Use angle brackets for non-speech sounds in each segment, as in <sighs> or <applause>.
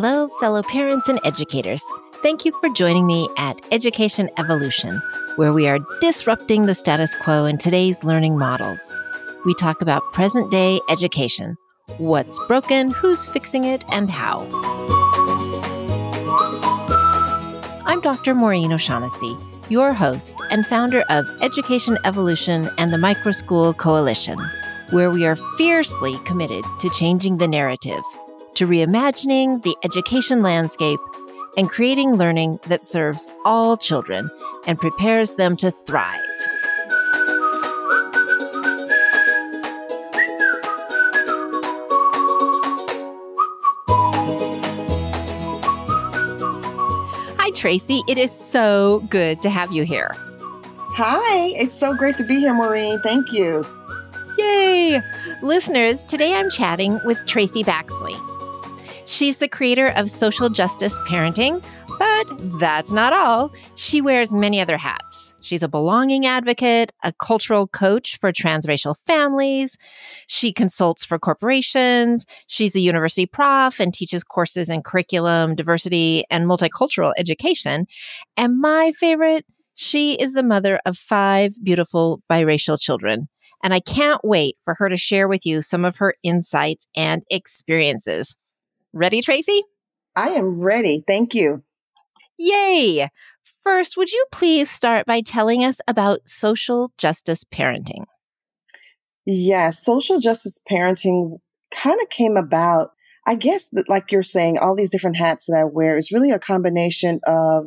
Hello, fellow parents and educators. Thank you for joining me at Education Evolution, where we are disrupting the status quo in today's learning models. We talk about present day education what's broken, who's fixing it, and how. I'm Dr. Maureen O'Shaughnessy, your host and founder of Education Evolution and the Microschool Coalition, where we are fiercely committed to changing the narrative to reimagining the education landscape and creating learning that serves all children and prepares them to thrive. Hi, Tracy. It is so good to have you here. Hi, it's so great to be here, Maureen. Thank you. Yay! Listeners, today I'm chatting with Tracy Baxter. She's the creator of Social Justice Parenting, but that's not all. She wears many other hats. She's a belonging advocate, a cultural coach for transracial families. She consults for corporations. She's a university prof and teaches courses in curriculum, diversity, and multicultural education. And my favorite, she is the mother of five beautiful biracial children. And I can't wait for her to share with you some of her insights and experiences. Ready, Tracy? I am ready. Thank you. Yay. First, would you please start by telling us about social justice parenting? Yeah, social justice parenting kind of came about, I guess, that, like you're saying, all these different hats that I wear is really a combination of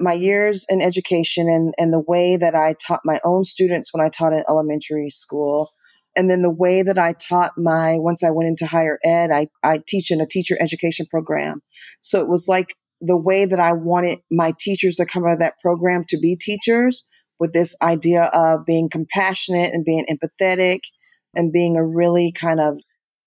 my years in education and, and the way that I taught my own students when I taught in elementary school and then the way that I taught my, once I went into higher ed, I, I teach in a teacher education program. So it was like the way that I wanted my teachers to come out of that program to be teachers with this idea of being compassionate and being empathetic and being a really kind of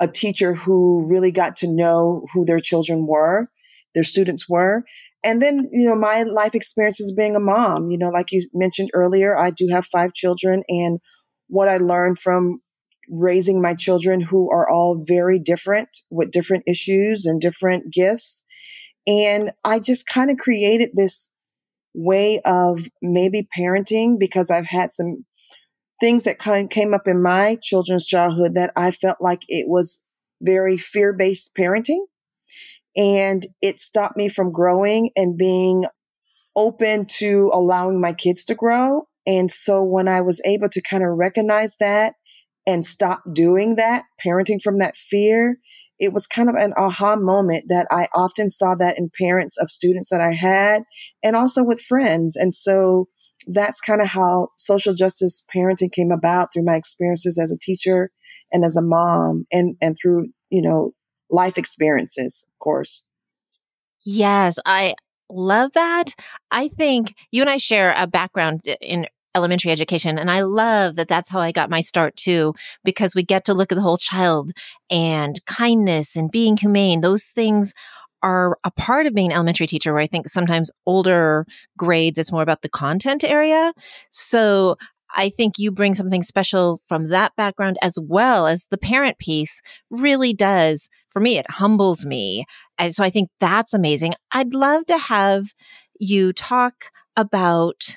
a teacher who really got to know who their children were, their students were. And then, you know, my life experiences being a mom, you know, like you mentioned earlier, I do have five children and what I learned from raising my children who are all very different with different issues and different gifts. And I just kind of created this way of maybe parenting because I've had some things that kind came up in my children's childhood that I felt like it was very fear based parenting. And it stopped me from growing and being open to allowing my kids to grow. And so when I was able to kind of recognize that and stop doing that, parenting from that fear, it was kind of an aha moment that I often saw that in parents of students that I had and also with friends. And so that's kind of how social justice parenting came about through my experiences as a teacher and as a mom and, and through, you know, life experiences, of course. Yes, I love that. I think you and I share a background in elementary education. And I love that that's how I got my start too, because we get to look at the whole child and kindness and being humane. Those things are a part of being an elementary teacher where I think sometimes older grades, it's more about the content area. So I think you bring something special from that background as well as the parent piece really does. For me, it humbles me. And so I think that's amazing. I'd love to have you talk about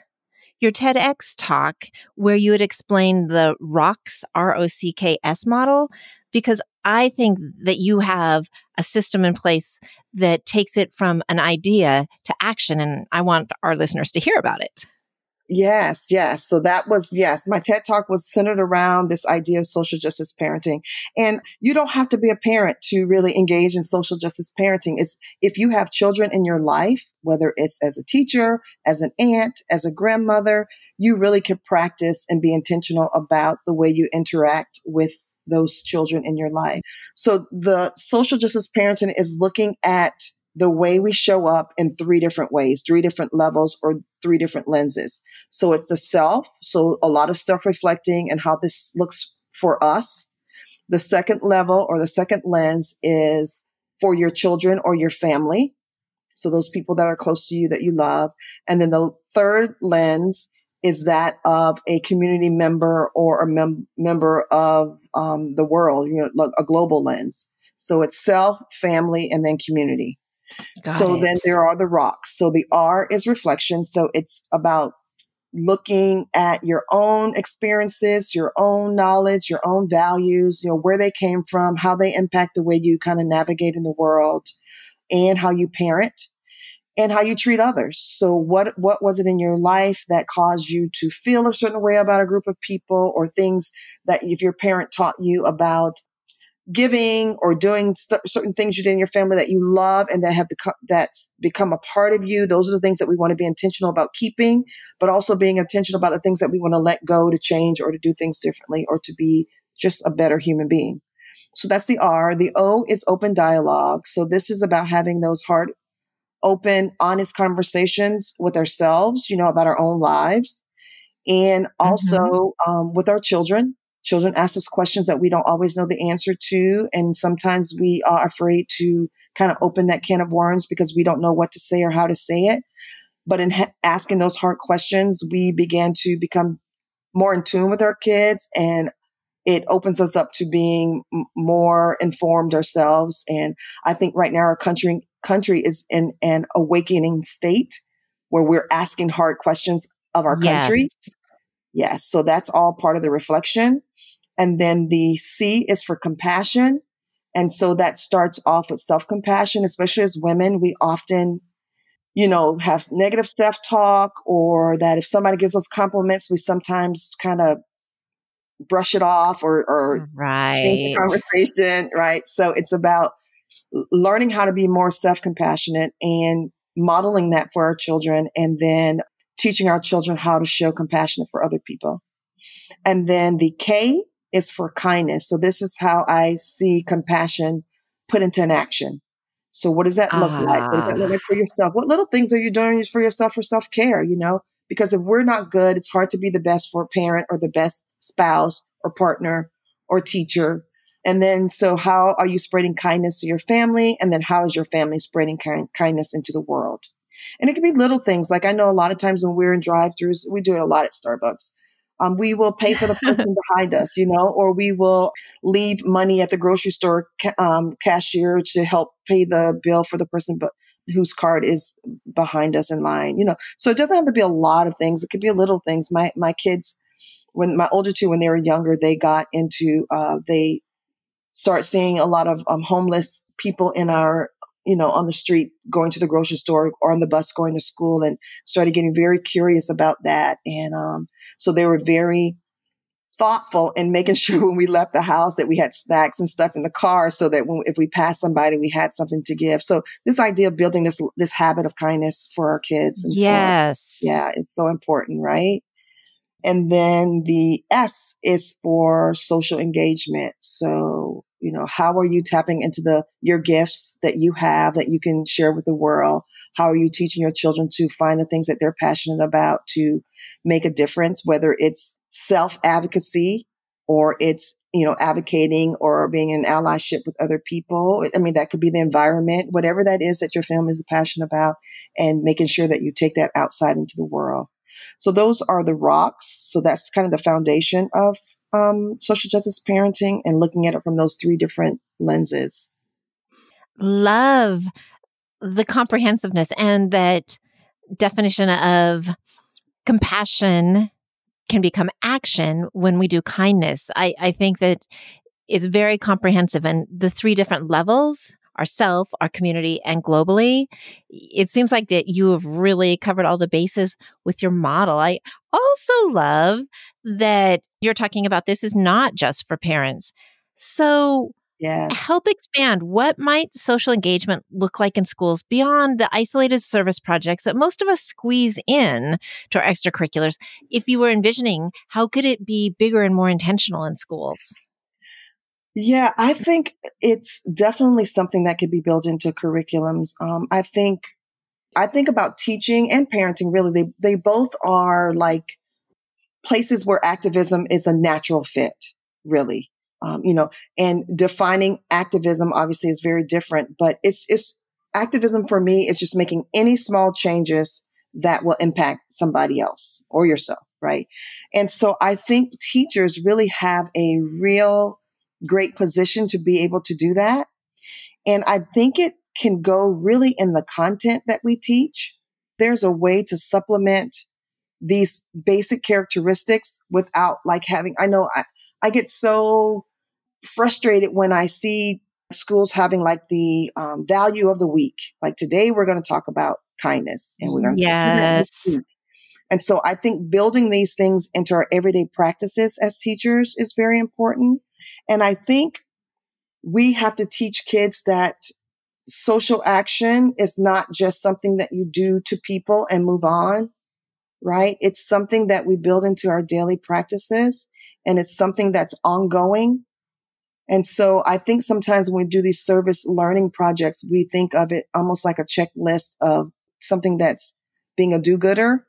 your TEDx talk where you had explained the ROCKS, R O C K S model, because I think that you have a system in place that takes it from an idea to action. And I want our listeners to hear about it. Yes, yes. So that was, yes, my TED talk was centered around this idea of social justice parenting. And you don't have to be a parent to really engage in social justice parenting. It's if you have children in your life, whether it's as a teacher, as an aunt, as a grandmother, you really can practice and be intentional about the way you interact with those children in your life. So the social justice parenting is looking at the way we show up in three different ways, three different levels, or three different lenses. So it's the self, so a lot of self reflecting and how this looks for us. The second level or the second lens is for your children or your family. So those people that are close to you that you love. And then the third lens is that of a community member or a mem- member of um, the world, you know, a global lens. So it's self, family, and then community. Got so it. then there are the rocks. So the R is reflection. So it's about looking at your own experiences, your own knowledge, your own values, you know, where they came from, how they impact the way you kind of navigate in the world and how you parent and how you treat others. So what what was it in your life that caused you to feel a certain way about a group of people or things that if your parent taught you about giving or doing st- certain things you did in your family that you love and that have become that's become a part of you those are the things that we want to be intentional about keeping but also being intentional about the things that we want to let go to change or to do things differently or to be just a better human being so that's the r the o is open dialogue so this is about having those hard open honest conversations with ourselves you know about our own lives and also mm-hmm. um, with our children Children ask us questions that we don't always know the answer to. And sometimes we are afraid to kind of open that can of worms because we don't know what to say or how to say it. But in ha- asking those hard questions, we began to become more in tune with our kids and it opens us up to being m- more informed ourselves. And I think right now our country country is in an awakening state where we're asking hard questions of our yes. country. Yes. So that's all part of the reflection. And then the C is for compassion. And so that starts off with self compassion, especially as women. We often, you know, have negative self talk, or that if somebody gives us compliments, we sometimes kind of brush it off or, or right. change the conversation, right? So it's about learning how to be more self compassionate and modeling that for our children and then teaching our children how to show compassion for other people. And then the K is for kindness. So this is how I see compassion put into an action. So what does that look uh, like? What does that look ah. like for yourself? What little things are you doing for yourself for self care? You know, because if we're not good, it's hard to be the best for a parent or the best spouse or partner or teacher. And then, so how are you spreading kindness to your family? And then how is your family spreading kind- kindness into the world? And it can be little things. Like I know a lot of times when we're in drive-throughs, we do it a lot at Starbucks. Um, we will pay for the <laughs> person behind us, you know, or we will leave money at the grocery store ca- um, cashier to help pay the bill for the person but whose card is behind us in line, you know. So it doesn't have to be a lot of things. It could be a little things. My my kids, when my older two, when they were younger, they got into uh, they start seeing a lot of um, homeless people in our you know, on the street going to the grocery store or on the bus going to school and started getting very curious about that. And um, so they were very thoughtful in making <laughs> sure when we left the house that we had snacks and stuff in the car so that when, if we passed somebody, we had something to give. So this idea of building this, this habit of kindness for our kids. yes. For, yeah. It's so important, right? And then the S is for social engagement. So you know how are you tapping into the your gifts that you have that you can share with the world how are you teaching your children to find the things that they're passionate about to make a difference whether it's self advocacy or it's you know advocating or being in allyship with other people i mean that could be the environment whatever that is that your family is passionate about and making sure that you take that outside into the world so those are the rocks so that's kind of the foundation of um, social justice parenting and looking at it from those three different lenses. Love the comprehensiveness and that definition of compassion can become action when we do kindness. I, I think that it's very comprehensive and the three different levels ourselves, our community, and globally. It seems like that you have really covered all the bases with your model. I also love that you're talking about this is not just for parents. So, Yes. Help expand. What might social engagement look like in schools beyond the isolated service projects that most of us squeeze in to our extracurriculars? If you were envisioning, how could it be bigger and more intentional in schools? Yeah, I think it's definitely something that could be built into curriculums. Um, I think, I think about teaching and parenting. Really, they they both are like places where activism is a natural fit. Really, um, you know, and defining activism obviously is very different. But it's it's activism for me is just making any small changes that will impact somebody else or yourself, right? And so I think teachers really have a real great position to be able to do that. And I think it can go really in the content that we teach. There's a way to supplement these basic characteristics without like having, I know I, I get so frustrated when I see schools having like the um, value of the week. Like today, we're going to talk about kindness and we're going to yes. And so I think building these things into our everyday practices as teachers is very important. And I think we have to teach kids that social action is not just something that you do to people and move on, right? It's something that we build into our daily practices and it's something that's ongoing. And so I think sometimes when we do these service learning projects, we think of it almost like a checklist of something that's being a do gooder.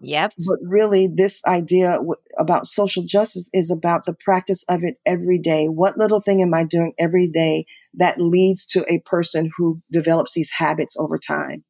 Yep. But really, this idea w- about social justice is about the practice of it every day. What little thing am I doing every day that leads to a person who develops these habits over time?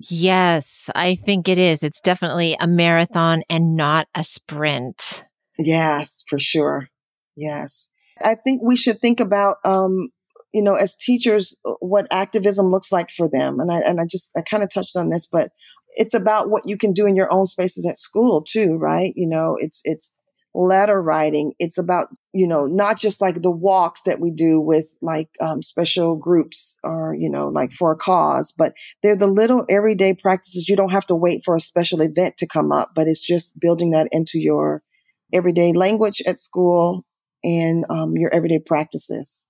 Yes, I think it is. It's definitely a marathon and not a sprint. Yes, for sure. Yes. I think we should think about um, you know, as teachers, uh, what activism looks like for them. And I, and I just, I kind of touched on this, but it's about what you can do in your own spaces at school too, right? You know, it's, it's letter writing. It's about, you know, not just like the walks that we do with like um, special groups or, you know, like for a cause, but they're the little everyday practices. You don't have to wait for a special event to come up, but it's just building that into your everyday language at school and um, your everyday practices.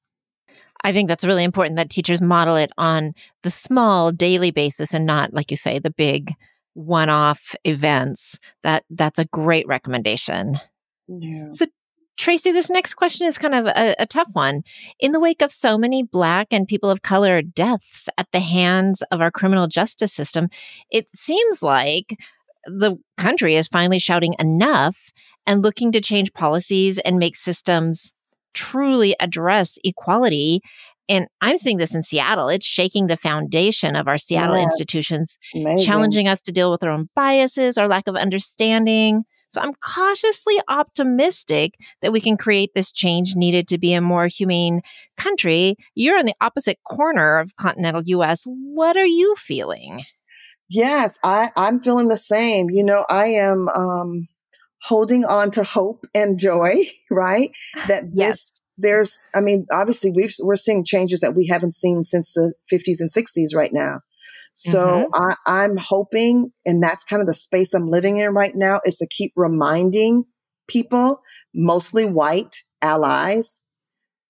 I think that's really important that teachers model it on the small daily basis and not, like you say, the big one-off events. That that's a great recommendation. Yeah. So Tracy, this next question is kind of a, a, tough one. In the wake of so many Black and people of color deaths at the hands of our criminal justice system, it seems like the country is finally shouting enough and looking to change policies and make systems truly address equality. And I'm seeing this in Seattle. It's shaking the foundation of our Seattle yes. institutions, Amazing. challenging us to deal with our own biases, our lack of understanding. So I'm cautiously optimistic that we can create this change needed to be a more humane country. You're in the opposite corner of continental US. What are you feeling? Yes, I, I'm feeling the same. You know, I am um holding on to hope and joy, <laughs> right? That <laughs> this, yes. there's, I mean, obviously we've, we're seeing changes that we haven't seen since the 50s and 60s right now. So mm-hmm. I, I'm hoping, and that's kind of the space I'm living in right now, is to keep reminding people, mostly white allies,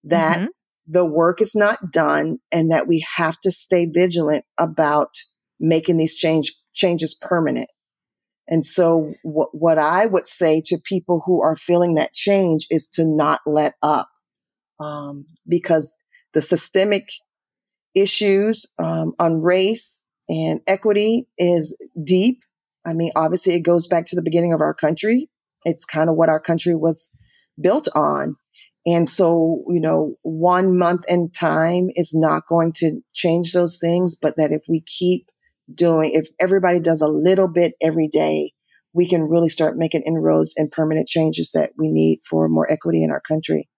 that mm-hmm. the work is not done and that we have to stay vigilant about making these change, changes permanent. And so wh- what I would say to people who are feeling that change is to not let up. Um, because the systemic issues um, on race and equity is deep. I mean, obviously, it goes back to the beginning of our country. It's kind of what our country was built on. And so, you know, one month in time is not going to change those things, but that if we keep doing, if everybody does a little bit every day, we can really start making inroads and permanent changes that we need for more equity in our country.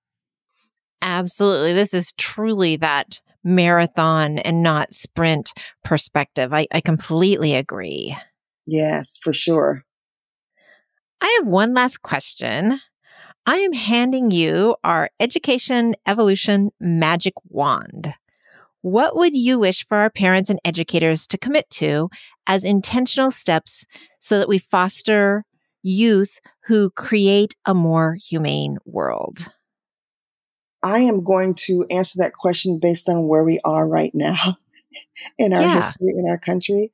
Absolutely. This is truly that marathon and not sprint perspective. I, I completely agree. Yes, for sure. I have one last question. I am handing you our education evolution magic wand. What would you wish for our parents and educators to commit to as intentional steps so that we foster youth who create a more humane world? I am going to answer that question based on where we are right now <laughs> in our yeah. history, in our country,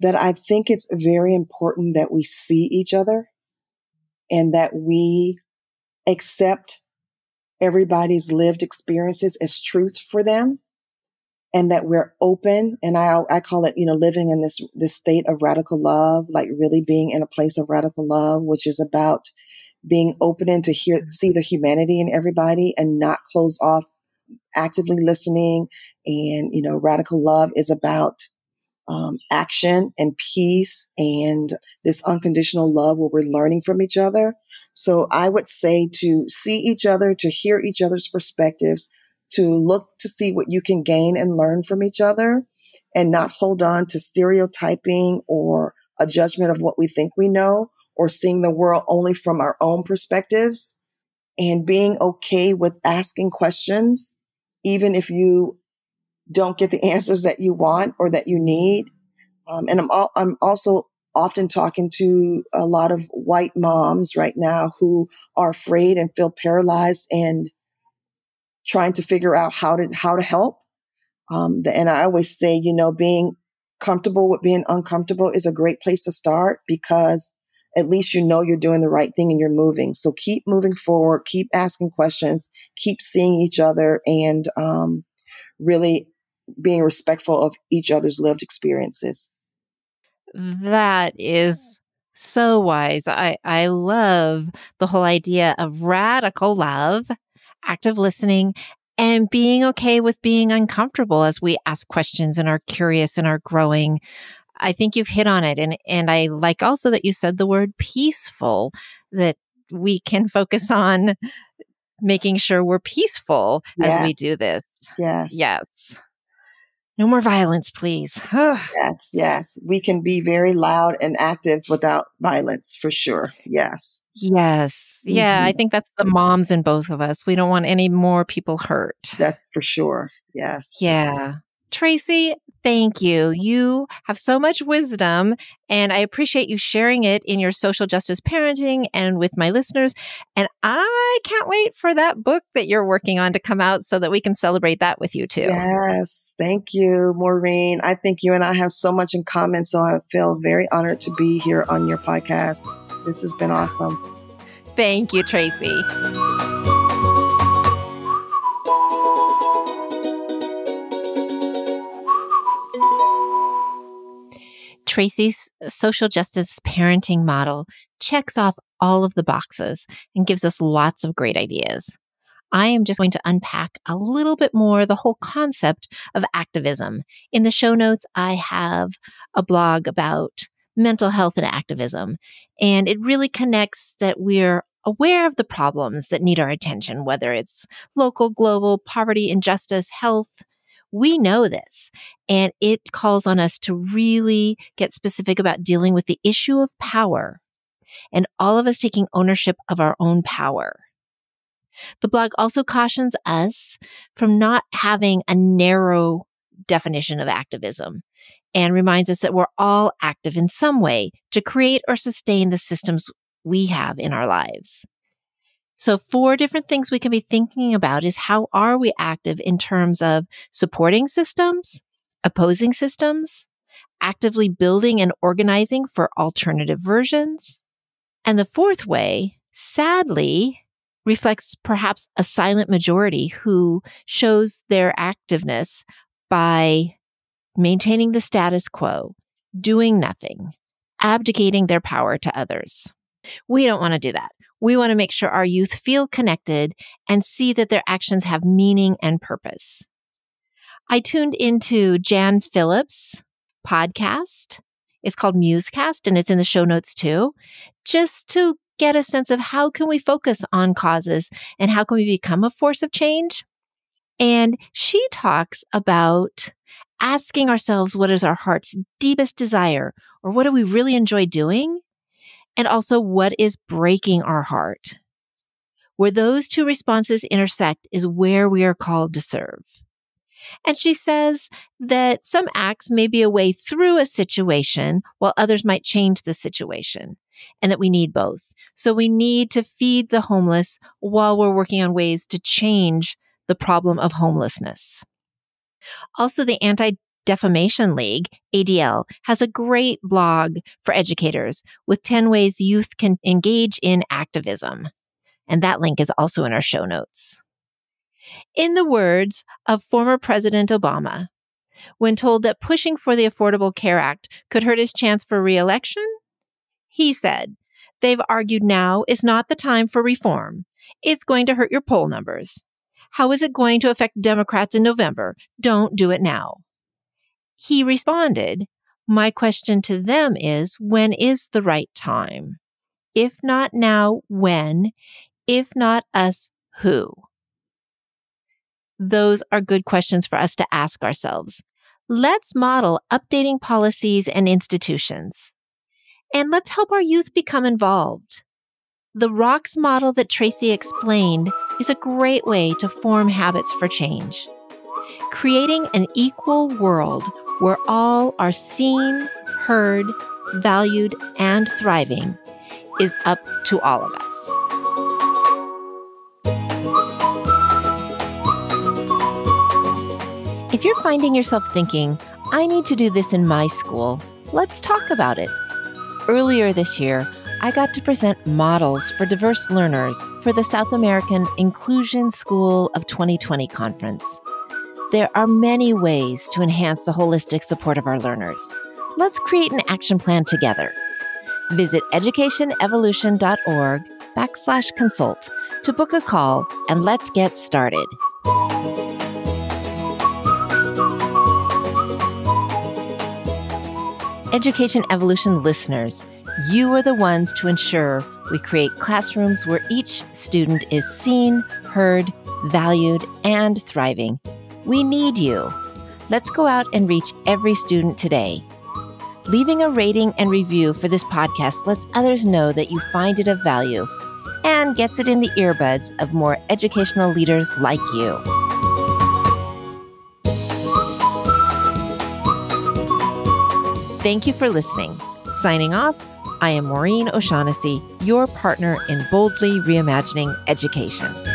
that I think it's very important that we see each other and that we accept everybody's lived experiences as truth for them and that we're open and I, I call it you know living in this this state of radical love like really being in a place of radical love which is about being open and to hear mm-hmm. see the humanity in everybody and not close off actively listening and you know radical love is about um, action and peace and this unconditional love where we're learning from each other so i would say to see each other to hear each other's perspectives to look to see what you can gain and learn from each other and not hold on to stereotyping or a judgment of what we think we know or seeing the world only from our own perspectives and being okay with asking questions, even if you don't get the <laughs> answers that you want or that you need. Um, and I'm, I'm also often talking to a lot of white moms right now who are afraid and feel paralyzed and trying to figure out how to how to help. Um, and I always say, you know, being comfortable with being uncomfortable is a great place to start because at least you know you're doing the right thing and you're moving. So keep moving forward, keep asking questions, keep seeing each other, and um, really being respectful of each other's lived experiences. That is so wise. I, I love the whole idea of radical love active listening and being okay with being uncomfortable as we ask questions and are curious and are growing. I think you've hit on it. And, and I like also that you said the word peaceful, that we can focus on making sure we're peaceful yeah. as we do this. Yes. Yes. No more violence, please. <sighs> yes, yes. We can be very loud and active without violence for sure. Yes. Yes. Yeah. Mm-hmm. I think that's the moms in both of us. We don't want any more people hurt. That's for sure. Yes. Yeah. Tracy, thank you. You have so much wisdom, and I appreciate you sharing it in your social justice parenting and with my listeners. And I can't wait for that book that you're working on to come out so that we can celebrate that with you too. Yes. Thank you, Maureen. I think you and I have so much in common. So I feel very honored to be here on your podcast. This has been awesome. Thank you, Tracy. Tracy's social justice parenting model checks off all of the boxes and gives us lots of great ideas. I am just going to unpack a little bit more the whole concept of activism. In the show notes, I have a blog about mental health and activism, and it really connects that we're aware of the problems that need our attention, whether it's local, global, poverty, injustice, health, we know this, and it calls on us to really get specific about dealing with the issue of power and all of us taking ownership of our own power. The blog also cautions us from not having a narrow definition of activism and reminds us that we're all active in some way to create or sustain the systems we have in our lives. So four different things we can be thinking about is how are we active in terms of supporting systems, opposing systems, actively building and organizing for alternative versions. And the fourth way, sadly, reflects perhaps a silent majority who shows their activeness by maintaining the status quo, doing nothing, abdicating their power to others. We don't want to do that. We want to make sure our youth feel connected and see that their actions have meaning and purpose. I tuned into Jan Phillips' podcast. It's called Musecast and it's in the show notes too, just to get a sense of how can we focus on causes and how can we become a force of change. And she talks about asking ourselves what is our heart's deepest desire or what do we really enjoy doing and also, what is breaking our heart? Where those two responses intersect is where we are called to serve. And she says that some acts may be a way through a situation while others might change the situation and that we need both. So we need to feed the homeless while we're working on ways to change the problem of homelessness. Also, the anti Defamation League, ADL, has a great blog for educators with 10 ways youth can engage in activism. And that link is also in our show notes. In the words of former President Obama, when told that pushing for the Affordable Care Act could hurt his chance for reelection, he said, They've argued now is not the time for reform. It's going to hurt your poll numbers. How is it going to affect Democrats in November? Don't do it now. He responded, My question to them is when is the right time? If not now, when? If not us, who? Those are good questions for us to ask ourselves. Let's model updating policies and institutions. And let's help our youth become involved. The ROCKS model that Tracy explained is a great way to form habits for change. Creating an equal world where all are seen, heard, valued, and thriving is up to all of us. If you're finding yourself thinking, I need to do this in my school, let's talk about it. Earlier this year, I got to present models for diverse learners for the South American Inclusion School of 2020 conference. There are many ways to enhance the holistic support of our learners. Let's create an action plan together. Visit educationevolution.org backslash consult to book a call and let's get started. Education Evolution listeners, you are the ones to ensure we create classrooms where each student is seen, heard, valued, and thriving we need you. Let's go out and reach every student today. Leaving a rating and review for this podcast lets others know that you find it of value and gets it in the earbuds of more educational leaders like you. Thank you for listening. Signing off, I am Maureen O'Shaughnessy, your partner in boldly reimagining education.